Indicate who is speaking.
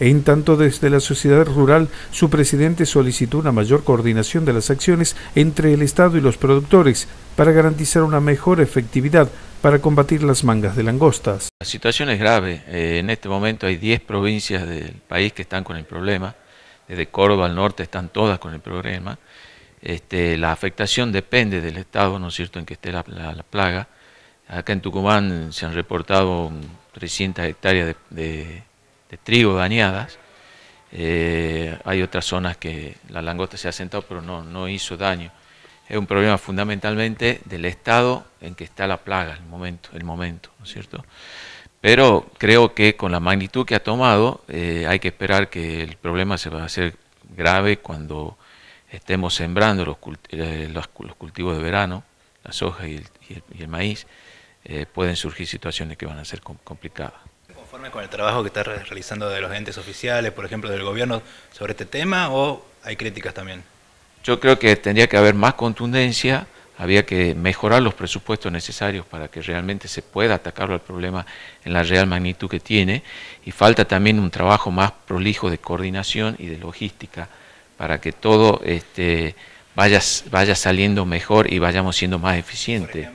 Speaker 1: En tanto, desde la sociedad rural, su presidente solicitó una mayor coordinación de las acciones entre el Estado y los productores para garantizar una mejor efectividad para combatir las mangas de langostas.
Speaker 2: La situación es grave. Eh, en este momento hay 10 provincias del país que están con el problema. Desde Córdoba al norte están todas con el problema. Este, la afectación depende del estado, ¿no es cierto?, en que esté la, plaga. Acá en Tucumán se han reportado 300 hectáreas de de trigo dañadas. Eh, hay otras zonas que la langosta se ha sentado pero no, no hizo daño. Es un problema fundamentalmente del estado en que está la plaga, el momento, el momento, ¿no es cierto? Pero creo que con la magnitud que ha tomado, eh, hay que esperar que el problema se va a hacer grave cuando estemos sembrando los, eh, cultivos de verano, la soja y el, maíz, pueden surgir situaciones que van a ser complicadas
Speaker 3: conforme con el trabajo que está realizando de los entes oficiales, por ejemplo, del gobierno, sobre este tema o hay críticas también?
Speaker 2: Yo creo que tendría que haber más contundencia, había que mejorar los presupuestos necesarios para que realmente se pueda atacarlo al problema en la real magnitud que tiene y falta también un trabajo más prolijo de coordinación y de logística para que todo este, vaya, vaya saliendo mejor y vayamos siendo más eficientes.